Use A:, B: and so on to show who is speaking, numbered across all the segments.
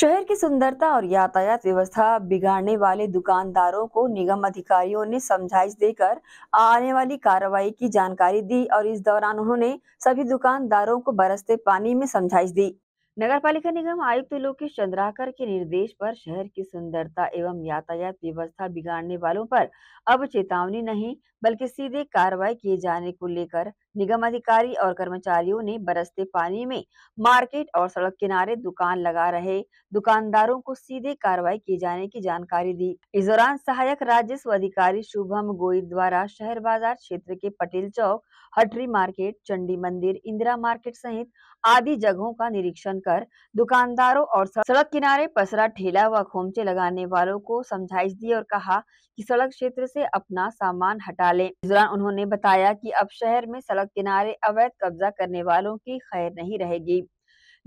A: शहर की सुंदरता और यातायात व्यवस्था बिगाड़ने वाले दुकानदारों को निगम अधिकारियों ने समझाइश देकर आने वाली कार्रवाई की जानकारी दी और इस दौरान उन्होंने सभी दुकानदारों को बरसते पानी में समझाइश दी नगर पालिका निगम आयुक्त लोकेश चंद्राकर के निर्देश पर शहर की सुंदरता एवं यातायात व्यवस्था बिगाड़ने वालों पर अब चेतावनी नहीं बल्कि सीधे कार्रवाई किए जाने को लेकर निगम अधिकारी और कर्मचारियों ने बरसते पानी में मार्केट और सड़क किनारे दुकान लगा रहे दुकानदारों को सीधे कार्रवाई किए जाने की जानकारी दी इस दौरान सहायक राजस्व अधिकारी शुभम गोई द्वारा शहर बाजार क्षेत्र के पटेल चौक हटरी मार्केट चंडी मंदिर इंदिरा मार्केट सहित आदि जगहों का निरीक्षण लेकर दुकानदारों और सड़क किनारे पसरा ठेला व खोमचे लगाने वालों को समझाइश दी और कहा कि सड़क क्षेत्र से अपना सामान हटा लें। इस दौरान उन्होंने बताया कि अब शहर में सड़क किनारे अवैध कब्जा करने वालों की खैर नहीं रहेगी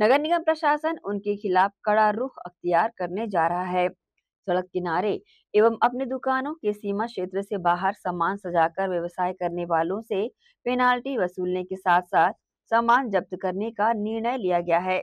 A: नगर निगम प्रशासन उनके खिलाफ कड़ा रुख अख्तियार करने जा रहा है सड़क किनारे एवं अपने दुकानों के सीमा क्षेत्र से बाहर सामान सजाकर व्यवसाय करने वालों से पेनाल्टी वसूलने के साथ साथ सामान जब्त करने का निर्णय लिया गया है